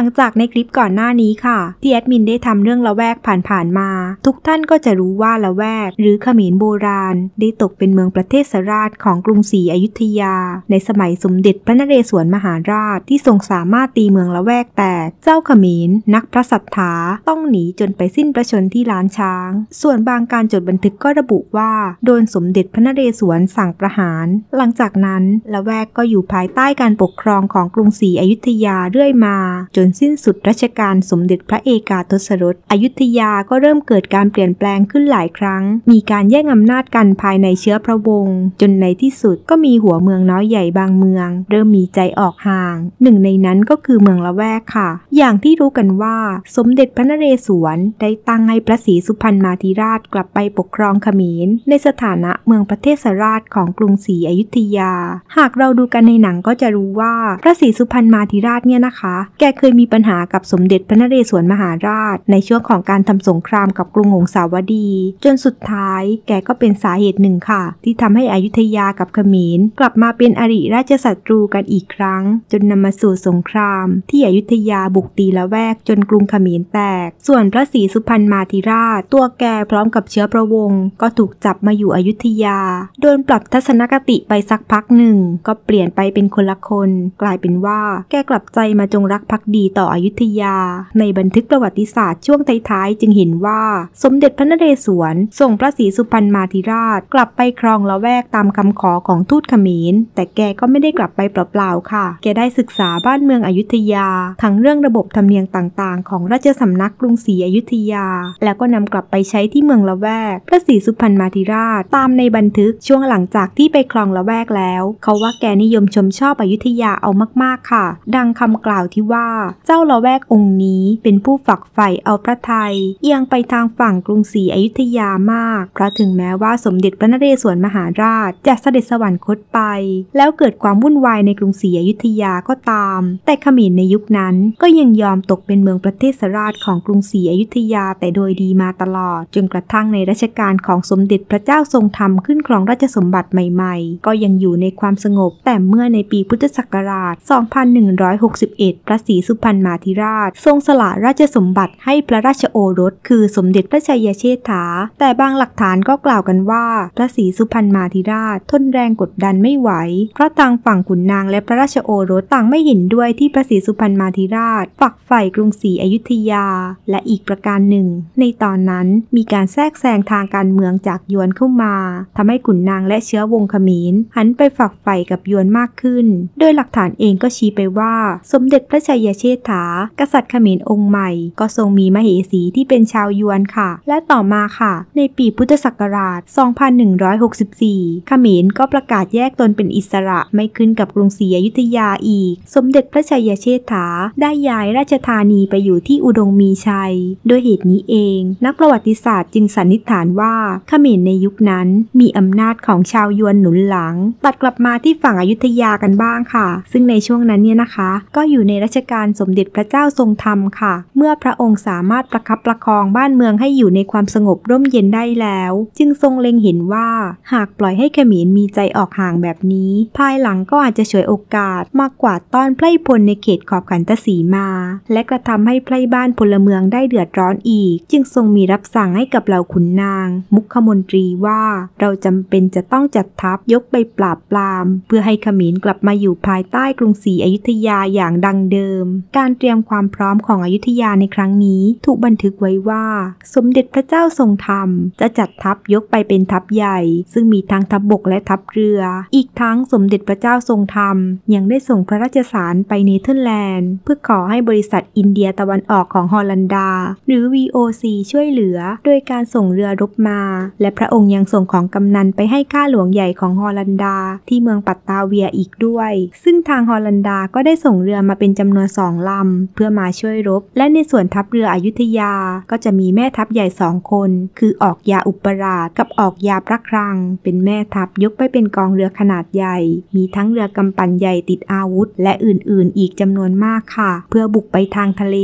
ลังจากในคลิปก่อนหน้านี้ค่ะที่แอดมินได้ทำเรื่องละแวกผ่านๆมาทุกท่านก็จะรู้ว่าละแวก หรือขมิญโบราณ ได้ตกเป็นเมืองประเทศสราชของกรุงศรีอยุธยา ในสมัยสมเด็จพระนเรศวรมหาราชที่ทรงสามารถตีเมืองละแวกแตกเจ้าขมญนักพระศัทธาต้องหนีจนไปสิ้นประชนที่ล้านช้าง ส่วนบางการจดบันทึกก็ระบุว่าโดนสมเด็จพระนเรศวรสั่งประหาร หลังจากนั้นละแวกก็อยู่ภายใต้การปกครองของกรุงศรีอยุธยาเรื่อยมาจนสิ้นสุดรัชกาลสมเด็จพระเอกาทศรสอยุธยาก็เริ่มเกิดการเปลี่ยนแปลงขึ้นหลายครั้ง มีการแย่งอำนาจกันภายในเชื้อพระวงศ์จนในที่สุดก็มีหัวเมืองน้อยใหญ่บางเมือง เริ่มมีใจออกห่าง หนึ่งในนั้นก็คือเมืองละแวกค่ะ อย่างที่รู้กันว่าสมเด็จพระนเรศวร ได้ตั้งให้พระศรีสุพรรณมาธิราชกลับไปปกครองขมร ในสถานะเมืองประเทศราชของกรุงศรีอยุธยา หากเราดูกันในหนังก็จะรู้ว่า พระศรีสุพรรณมาธิราชเนี่ยนะคะ แกเคยมีมีปัญหากับสมเด็จพระนเรศวรมหาราช ในช่วงของการทำสงครามกับกรุงหงสาวดี จนสุดท้าย แกก็เป็นสาเหตุหนึ่งค่ะ ที่ทำให้อยุธยากับเขมรกลับมาเป็นอริราชศัตรูกันอีกครั้ง จนนำมาสู่สงคราม ที่อยุธยาบุกตีละแวก จนกรุงเขมรแตก ส่วนพระศรีสุพรรณมาธิราช ตัวแกพร้อมกับเชื้อพระวงศ์ก็ถูกจับมาอยู่อยุธยา โดนปรับทัศนคติไปสักพักหนึ่งก็เปลี่ยนไปเป็นคนละคน กลายเป็นว่าแกกลับใจมาจงรักภักดีต่ออยุธยา ในบันทึกประวัติศาสตร์ช่วงท้ายๆ จึงเห็นว่า สมเด็จพระนเรศวร ส่งพระศรีสุพรรณมาธิราช กลับไปครองละแวกตามคำขอของทูตขมิญแต่แกก็ไม่ได้กลับไปเปล่า ๆ ค่ะ แกได้ศึกษาบ้านเมืองอยุธยา ทั้งเรื่องระบบธรรมเนียมต่าง ๆ ของราชสำนักกรุงศรีอยุธยา แล้วก็นำกลับไปใช้ที่เมืองละแวก พระศรีสุพรรณมาธิราช ตามในบันทึกช่วงหลังจากที่ไปครองละแวกแล้ว เขาว่าแกนิยมชมชอบอยุธยาเอามากๆ ค่ะ ดังคำกล่าวที่ว่าเจ้าละแวกองค์นี้เป็นผู้ฝักใฝ่เอาพระไทยเอียงไปทางฝั่งกรุงศรีอยุธยามาก เพราะถึงแม้ว่าสมเด็จพระนเรศวรมหาราช จะเสด็จสวรรคตไป แล้วเกิดความวุ่นวายในกรุงศรีอยุธยาก็ตาม แต่ขมิญในยุคนั้นก็ยังยอมตกเป็นเมืองประเทศราชของกรุงศรีอยุธยาแต่โดยดีมาตลอดจนกระทั่งในรัชกาลของสมเด็จพระเจ้าทรงธรรมขึ้นครองราชสมบัติใหม่ ๆ ก็ยังอยู่ในความสงบแต่เมื่อในปีพุทธศักราช 2161 พระศรีสุพันมาธิราชทรงสละราชสมบัติให้พระราชโอรสคือสมเด็จพระชัยเชษฐา แต่บางหลักฐานก็กล่าวกันว่า พระศรีสุพรรณมาธิราชทนแรงกดดันไม่ไหวเพราะทางฝั่งขุนนางและพระราชโอรสต่างไม่เห็นด้วยที่พระศรีสุพรรณมาธิราช ฝักใฝ่กรุงศรีอยุธยา และอีกประการหนึ่ง ในตอนนั้นมีการแทรกแซงทางการเมืองจากยวนเข้ามา ทำให้ขุนนางและเชื้อวงขมินหันไปฝักใฝ่กับยวนมากขึ้นโดยหลักฐานเองก็ชี้ไปว่า สมเด็จพระชัยเชษฐากษัตริย์เขมรองค์ใหม่ก็ทรงมีมเหสีที่เป็นชาวยวนค่ะ และต่อมาค่ะ ในปีพุทธศักราช 2164เขมรก็ประกาศแยกตนเป็นอิสระไม่ขึ้นกับกรุงศรีอยุธยาอีก สมเด็จพระชัยเชษฐาได้ย้ายราชธานีไปอยู่ที่อุดมมีชัยด้วยเหตุนี้เอง นักประวัติศาสตร์จึงสันนิษฐานว่าเขมรในยุคนั้นมีอำนาจของชาวยวนหนุนหลังตัดกลับมาที่ฝั่งอยุธยากันบ้างค่ะ ซึ่งในช่วงนั้นเนี่ยนะคะ ก็อยู่ในรัชกาลสมเด็จพระเจ้าทรงธรรม ค่ะ เมื่อพระองค์สามารถประคับประคองบ้านเมืองให้อยู่ในความสงบร่มเย็นได้แล้ว จึงทรงเล็งเห็นว่า หากปล่อยให้ขมินมีใจออกห่างแบบนี้ ภายหลังก็อาจจะเฉวยโอกาสมากกว่าต้อนไพร่พลในเขตขอบขันตสีมา และกระทำให้ไพร่บ้านพลเมืองได้เดือดร้อนอีก จึงทรงมีรับสั่งให้กับเหล่าขุนนาง มุขมนตรีว่า เราจำเป็นจะต้องจัดทัพยกไปปราบปราม เพื่อให้ขมินกลับมาอยู่ภายใต้กรุงศรีอยุธยาอย่างดังเดิมการเตรียมความพร้อมของอยุธยาในครั้งนี้ ถูกบันทึกไว้ว่า สมเด็จพระเจ้าทรงธรรม จะจัดทัพยกไปเป็นทัพใหญ่ ซึ่งมีทั้งทัพบบกและทัพเรือ อีกทั้งสมเด็จพระเจ้าทรงธรรม ยังได้ส่งพระราชสารไปเนเธอร์แลนด์ เพื่อขอให้บริษัทอินเดียตะวันออกของฮอลันดา หรือ VOC ช่วยเหลือ โดยการส่งเรือรบมาและพระองค์ยังส่งของกำนันไปให้ข้าหลวงใหญ่ของฮอลันดา ที่เมืองปัตตาเวียอีกด้วย ซึ่งทางฮอลันดาก็ได้ส่งเรือมาเป็นจำนวนสองลำเพื่อมาช่วยรบ และในส่วนทัพเรืออยุธยา ก็จะมีแม่ทัพใหญ่สองคน คือออกยาอุปราชกับออกยาพระครัง เป็นแม่ทัพยกไปเป็นกองเรือขนาดใหญ่ มีทั้งเรือกำปั่นใหญ่ติดอาวุธ และอื่นๆ อีกจำนวนมากค่ะ เพื่อบุกไปทางทะเล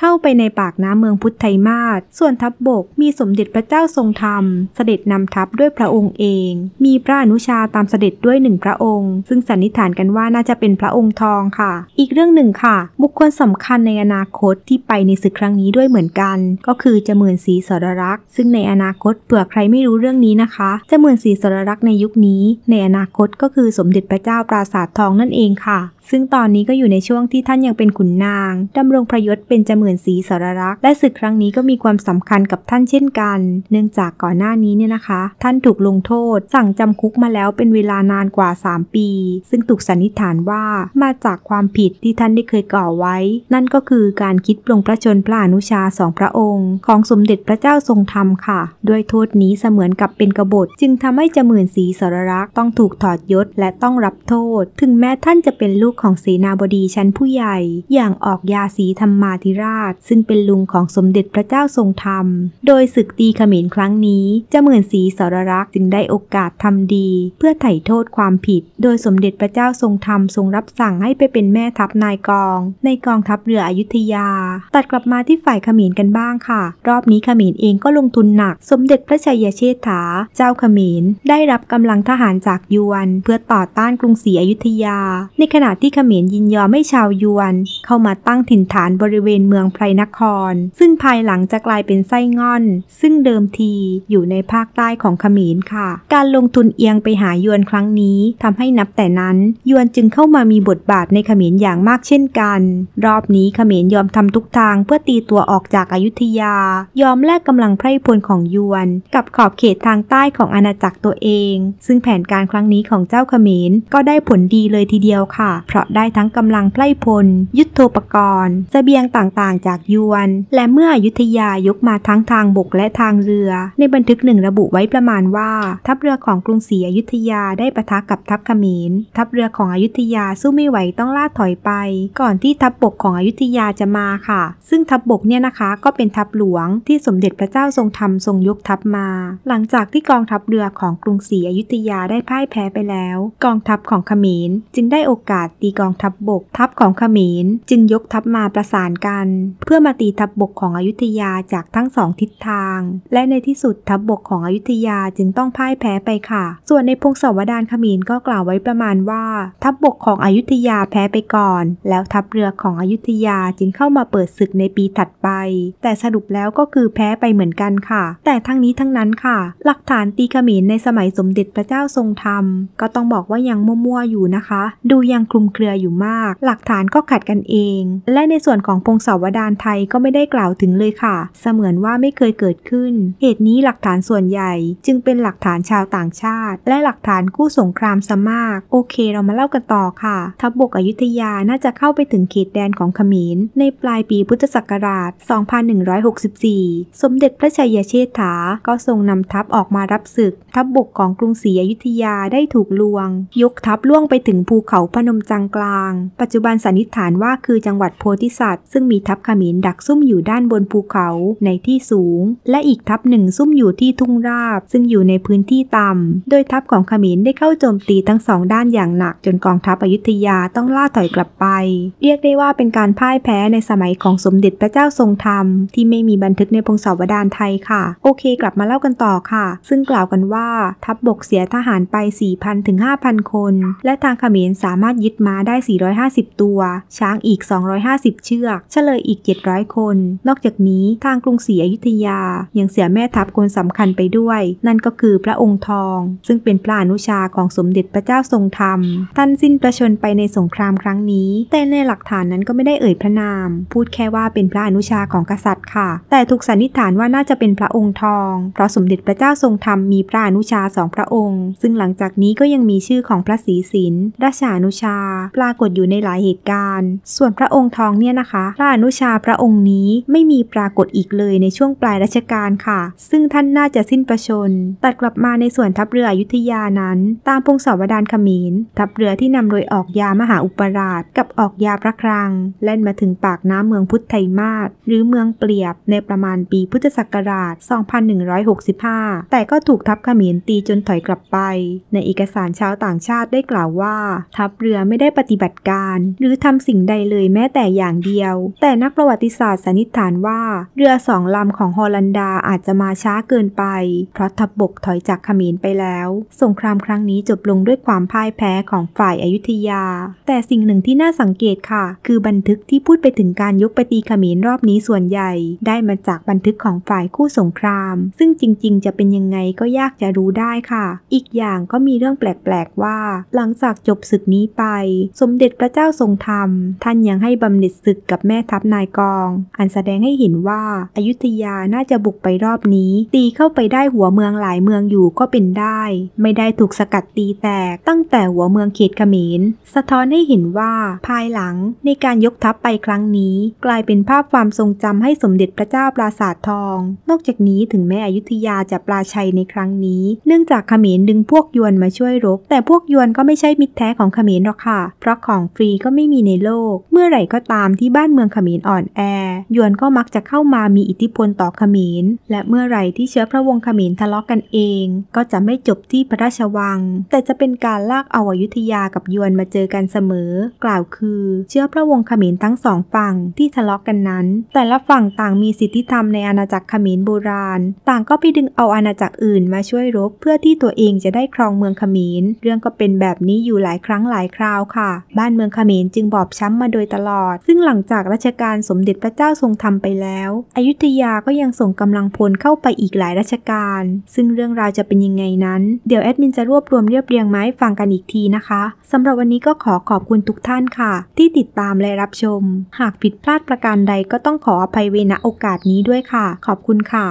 เข้าไปในปากน้ำเมืองพุทธไทมาศส่วนทัพบบกมีสมเด็จพระเจ้าทรงธรรมเสด็จนำทัพด้วยพระองค์เอง มีพระอนุชาตามเสด็จด้วยหนึ่งพระองค์ ซึ่งสันนิษฐานกันว่าน่าจะเป็นพระองค์ทองค่ะ อีกเรื่องหนึ่งค่ะบุคคลคนสำคัญในอนาคตที่ไปในศึกครั้งนี้ด้วยเหมือนกัน ก็คือจมื่นสีสรรักษ์ซึ่งในอนาคตเผื่อใครไม่รู้เรื่องนี้นะคะจมื่นสีสรรักษ์ในยุคนี้ ในอนาคตก็คือสมเด็จพระเจ้าปราสาททองนั่นเองค่ะ ซึ่งตอนนี้ก็อยู่ในช่วงที่ท่านยังเป็นขุนนางดำรงพระยศเป็นจมื่นสีสรรักษ์ และศึกครั้งนี้ก็มีความสำคัญกับท่านเช่นกัน เนื่องจากก่อนหน้านี้เนี่ยนะคะ ท่านถูกลงโทษ สั่งจำคุกมาแล้วเป็นเวลานานกว่า 3 ปี ซึ่งถูกสันนิษฐานว่ามาจากความผิดที่ท่านได้เคยก่อไว้ว้นั่นก็คือการคิดปรงพระชนพระอนุชาสองพระองค์ ของสมเด็จพระเจ้าทรงธรรมค่ะ ด้วยโทษนี้เสมือนกับเป็นกบฏ จึงทำให้จมื่นสีสรรักษ์ต้องถูกถอดยศและต้องรับโทษ ถึงแม้ท่านจะเป็นลูกของเสนาบดีชั้นผู้ใหญ่ อย่างออกยาสีธรรมาธิราช ซึ่งเป็นลุงของสมเด็จพระเจ้าทรงธรรม โดยศึกตีขมิญครั้งนี้จมื่นสีสรรักษ์จึงได้โอกาสทำดี เพื่อไถ่โทษความผิด โดยสมเด็จพระเจ้าทรงธรรมทรงรับสั่งให้ไปเป็นแม่ทัพนายกองในกองทัพเรืออยุธยา ตัดกลับมาที่ฝ่ายขมิญกันบ้างค่ะ รอบนี้ขมิญเองก็ลงทุนหนัก สมเด็จพระชัยเชษฐาเจ้าขมิญได้รับกำลังทหารจากยวน เพื่อต่อต้านกรุงศรีอยุธยา ในขณะที่ขมิญยินยอมให้ชาวยวน เข้ามาตั้งถิ่นฐานบริเวณเมืองไพรนคร ซึ่งภายหลังจะกลายเป็นไส้ง่อน ซึ่งเดิมทีอยู่ในภาคใต้ของขมิญค่ะ การลงทุนเอียงไปหายวนครั้งนี้ ทำให้นับแต่นั้น ยวนจึงเข้ามามีบทบาทในขมิญอย่างมากเช่นกันรอบนี้เขมรยอมทำทุกทางเพื่อตีตัวออกจากอายุทยา ยอมแลกกำลังไพร่พลของยวน กับขอบเขตทางใต้ของอาณาจักรตัวเอง ซึ่งแผนการครั้งนี้ของเจ้าเขมรก็ได้ผลดีเลยทีเดียวค่ะ เพราะได้ทั้งกำลังไพร่พล ยุทธโธปกรณ์เสบียงต่างๆ จากยวน และเมื่ออยุธยายกมาทั้งทางบกและทางเรือ ในบันทึกหนึ่งระบุไว้ประมาณว่าทัพเรือของกรุงศรีอยุธยาได้ปะทะกับทัพเขมรทัพเรือของอยุธยาสู้ไม่ไหวต้องล่าถอยไป ก่อนที่ทัพบบกของอยุธยาจะมาค่ะ ซึ่งทัพบบกเนี่ยนะคะก็เป็นทัพหลวงที่สมเด็จพระเจ้าทรงธรรมทรงยกทัพมา หลังจากที่กองทัพเรือ ของกรุงศรีอยุธยาได้พ่ายแพ้ไปแล้ว กองทัพของขมิญจึงได้โอกาสตีกองทัพบบก ทัพของขมิญจึงยกทัพมาประสานกัน เพื่อมาตีทัพบบกของอยุธยาจากทั้งสองทิศทาง และในที่สุดทัพบบกของอยุธยาจึงต้องพ่ายแพ้ไปค่ะ ส่วนในพงศาวดารขมิญก็กล่าวไว้ประมาณว่า ทัพบบกของอยุธยาแพ้ไปก่อน แล้วทัพเรือของอยุธยาจึงเข้ามาเปิดศึกในปีถัดไป แต่สรุปแล้วก็คือแพ้ไปเหมือนกันค่ะ แต่ทั้งนี้ทั้งนั้นค่ะ หลักฐานตีขมินในสมัยสมเด็จพระเจ้าทรงธรรม ก็ต้องบอกว่ายังมั่วๆอยู่นะคะ ดูยังคลุมเครืออยู่มาก หลักฐานก็ขัดกันเอง และในส่วนของพงศาวดารไทยก็ไม่ได้กล่าวถึงเลยค่ะ เสมือนว่าไม่เคยเกิดขึ้น เหตุนี้หลักฐานส่วนใหญ่จึงเป็นหลักฐานชาวต่างชาติ และหลักฐานกู้สงครามสมาก โอเคเรามาเล่ากันต่อค่ะทัพบบกอยุธยาน่าจะเข้าไปถึงเขตแดนของขมิญในปลายปีพุทธศักราช 2164 สมเด็จพระชัยเชษฐา ก็ทรงนำทัพออกมารับศึก ทัพบบกของกรุงศรีอยุธยาได้ถูกลวง ยกทัพล่วงไปถึงภูเขาพนมจังกลาง ปัจจุบันสันนิษฐานว่าคือจังหวัดโพธิสัตว์ ซึ่งมีทัพขมิญดักซุ่มอยู่ด้านบนภูเขาในที่สูง และอีกทัพหนึ่งซุ่มอยู่ที่ทุ่งราบ ซึ่งอยู่ในพื้นที่ต่ำ โดยทัพของขมิญได้เข้าโจมตีทั้งสองด้านอย่างหนัก จนกองทัพอยุธยาต้องล่าถอยกลับไป เรียกได้ว่าว่าเป็นการพ่ายแพ้ในสมัยของสมเด็จพระเจ้าทรงธรรม ที่ไม่มีบันทึกในพงศาวดารไทยค่ะ โอเคกลับมาเล่ากันต่อค่ะ ซึ่งกล่าวกันว่า ทัพบบกเสียทหารไป 4,000 ถึง 5,000 คน และทางเขมรสามารถยึดม้าได้ 450 ตัว ช้างอีก 250 เชือกเฉลยอีก 700 คน นอกจากนี้ทางกรุงศรีอยุธยายังเสียแม่ทัพคนสำคัญไปด้วย นั่นก็คือพระองค์ทอง ซึ่งเป็นพระอนุชาของสมเด็จพระเจ้าทรงธรรมท่านสิ้นประชนไปในสงครามครั้งนี้ แต่ในหลักฐานั้นก็ไม่ได้เอ่ยพระนาม พูดแค่ว่าเป็นพระอนุชาของกษัตริย์ค่ะ แต่ถูกสันนิษฐานว่าน่าจะเป็นพระองค์ทอง เพราะสมเด็จพระเจ้าทรงธรรมมีพระอนุชาสองพระองค์ ซึ่งหลังจากนี้ก็ยังมีชื่อของพระศรีสินราชานุชา ปรากฏอยู่ในหลายเหตุการณ์ ส่วนพระองค์ทองเนี่ยนะคะ พระอนุชาพระองค์นี้ไม่มีปรากฏอีกเลยในช่วงปลายรัชกาลค่ะ ซึ่งท่านน่าจะสิ้นประชนตัดกลับมาในส่วนทัพเรืออยุธยานั้น ตามพงศาวดารขมินทัพเรือที่นำโดยออกยามหาอุปราชกับออกยาพระครางแล่นมาถึงปากน้ำเมืองพุทธไทมาศหรือเมืองเปรียบในประมาณปีพุทธศักราช 2165 แต่ก็ถูกทัพขมิญตีจนถอยกลับไป ในเอกสารชาวต่างชาติได้กล่าวว่าทัพเรือไม่ได้ปฏิบัติการ หรือทำสิ่งใดเลยแม้แต่อย่างเดียว แต่นักประวัติศาสตร์สันนิษฐานว่า เรือสองลำของฮอลันดาอาจจะมาช้าเกินไป เพราะทัพบบกถอยจากขมิญไปแล้ว สงครามครั้งนี้จบลงด้วยความพ่ายแพ้ของฝ่ายอายุทยา แต่สิ่งหนึ่งที่น่าสังเกตค่ะคือคือบันทึกที่พูดไปถึงการยกไปตีขมินรอบนี้ส่วนใหญ่ ได้มาจากบันทึกของฝ่ายคู่สงคราม ซึ่งจริงๆจะเป็นยังไงก็ยากจะรู้ได้ค่ะ อีกอย่างก็มีเรื่องแปลกๆว่า หลังจากจบศึกนี้ไป สมเด็จพระเจ้าทรงธรรม ท่านยังให้บำเหน็จศึกกับแม่ทัพนายกอง อันแสดงให้เห็นว่าอายุทยาน่าจะบุกไปรอบนี้ ตีเข้าไปได้หัวเมืองหลายเมืองอยู่ก็เป็นได้ ไม่ได้ถูกสกัดตีแตกตั้งแต่หัวเมืองเขตเขมรสะท้อนให้เห็นว่า ภายหลังในการยกทัพไปครั้งนี้ กลายเป็นภาพความทรงจำให้สมเด็จพระเจ้าปราสาททอง นอกจากนี้ถึงแม้อยุธยาจะปราชัยในครั้งนี้ เนื่องจากเขมรดึงพวกยวนมาช่วยรบ แต่พวกยวนก็ไม่ใช่มิตรแท้ของเขมรหรอกค่ะ เพราะของฟรีก็ไม่มีในโลก เมื่อไหร่ก็ตามที่บ้านเมืองเขมรอ่อนแอ ยวนก็มักจะเข้ามามีอิทธิพลต่อเขมรและเมื่อไหร่ที่เชื้อพระวงศ์เขมรทะเลาะกกันเอง ก็จะไม่จบที่พระราชวัง แต่จะเป็นการลากเอาอยุธยากับยวนมาเจอกันเสมอ กล่าวคือเชื้อพระวงขมินทั้งสองฝั่งที่ทะเลาะกกันนั้น แต่ละฝั่งต่างมีสิทธิธรรมในอาณาจักรขมินโบราณ ต่างก็ไปดึงเอาอาณาจักรอื่นมาช่วยรบเพื่อที่ตัวเองจะได้ครองเมืองขมินเรื่องก็เป็นแบบนี้อยู่หลายครั้งหลายคราวค่ะ บ้านเมืองขมินจึงบอบช้ำมาโดยตลอด ซึ่งหลังจากราชการสมเด็จพระเจ้าทรงทำไปแล้ว อยุธยาก็ยังส่งกำลังพลเข้าไปอีกหลายราชการ ซึ่งเรื่องราวจะเป็นยังไง นั้นเดี๋ยวแอดมินจะรวบรวมเรียบเรียงมห้ฟังกันอีกทีนะคะสำหรับวันนี้ก็ขอขอบคุณทุกท่านค่ะ ที่ติดตามามและรับชม หากผิดพลาดประการใดก็ต้องขออภัยเวณโอกาสนี้ด้วยค่ะ ขอบคุณค่ะ